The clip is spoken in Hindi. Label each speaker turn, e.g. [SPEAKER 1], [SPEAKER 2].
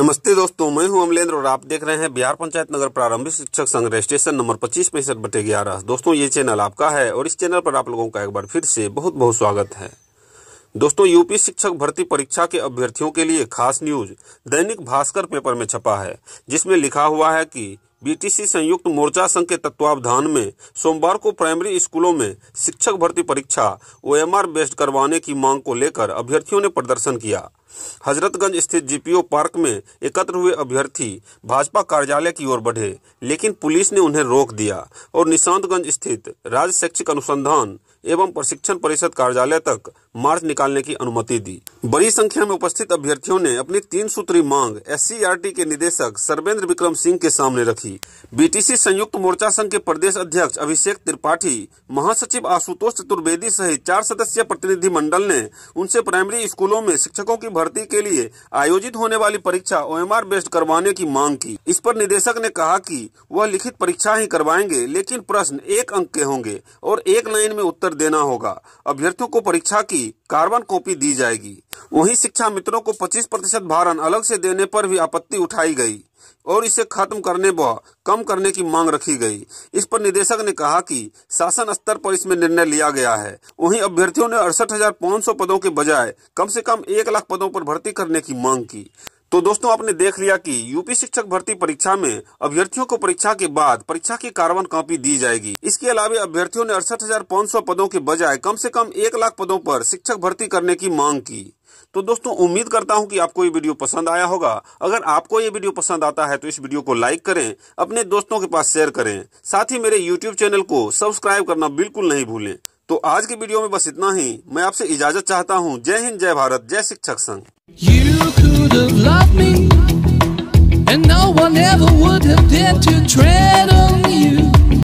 [SPEAKER 1] नमस्ते दोस्तों मैं हूं अमलेंद्र और आप देख रहे हैं बिहार पंचायत नगर प्रारंभिक शिक्षक संघ रजिस्ट्रेशन नंबर पच्चीस पैंसठ बटे ग्यारह दोस्तों ये चैनल आपका है और इस चैनल पर आप लोगों का एक बार फिर से बहुत बहुत स्वागत है दोस्तों यूपी शिक्षक भर्ती परीक्षा के अभ्यर्थियों के लिए खास न्यूज दैनिक भास्कर पेपर में छपा है जिसमें लिखा हुआ है कि बीटीसी संयुक्त मोर्चा संघ के तत्वावधान में सोमवार को प्राइमरी स्कूलों में शिक्षक भर्ती परीक्षा ओएमआर बेस्ड करवाने की मांग को लेकर अभ्यर्थियों ने प्रदर्शन किया हजरतगंज स्थित जीपीओ पार्क में एकत्र हुए अभ्यर्थी भाजपा कार्यालय की ओर बढ़े लेकिन पुलिस ने उन्हें रोक दिया और निशांतगंज स्थित राज्य शैक्षिक अनुसंधान एवं प्रशिक्षण परिषद कार्यालय तक मार्च निकालने की अनुमति दी बड़ी संख्या में उपस्थित अभ्यर्थियों ने अपनी तीन सूत्री मांग एस e के निदेशक सर्वेंद्र विक्रम सिंह के सामने रखी बीटीसी संयुक्त मोर्चा संघ के प्रदेश अध्यक्ष अभिषेक त्रिपाठी महासचिव आशुतोष चतुर्वेदी सहित चार सदस्यीय प्रतिनिधि मंडल ने उनसे प्राइमरी स्कूलों में शिक्षकों की भर्ती के लिए आयोजित होने वाली परीक्षा ओएमआर बेस्ड करवाने की मांग की इस पर निदेशक ने कहा कि वह लिखित परीक्षा ही करवाएंगे लेकिन प्रश्न एक अंक के होंगे और एक लाइन में उत्तर देना होगा अभ्यर्थियों को परीक्षा की कार्बन कॉपी दी जाएगी वही शिक्षा मित्रों को 25 प्रतिशत भारण अलग से देने पर भी आपत्ति उठाई गई और इसे खत्म करने व कम करने की मांग रखी गई इस पर निदेशक ने कहा कि शासन स्तर पर इसमें निर्णय लिया गया है वहीं अभ्यर्थियों ने अड़सठ पदों के बजाय कम से कम एक लाख पदों पर भर्ती करने की मांग की तो दोस्तों आपने देख लिया कि यूपी शिक्षक भर्ती परीक्षा में अभ्यर्थियों को परीक्षा के बाद परीक्षा की कार्बन कॉपी दी जाएगी इसके अलावा अभ्यर्थियों ने अड़सठ पदों के बजाय कम से कम एक लाख पदों पर शिक्षक भर्ती करने की मांग की तो दोस्तों उम्मीद करता हूं कि आपको ये वीडियो पसंद आया होगा अगर आपको ये वीडियो पसंद आता है तो इस वीडियो को लाइक करें अपने दोस्तों के पास शेयर करें साथ ही मेरे यूट्यूब चैनल को सब्सक्राइब करना बिल्कुल नहीं भूलें तो आज की वीडियो में बस इतना ही मैं आपसे इजाजत चाहता हूँ जय हिंद जय भारत जय शिक्षक संघ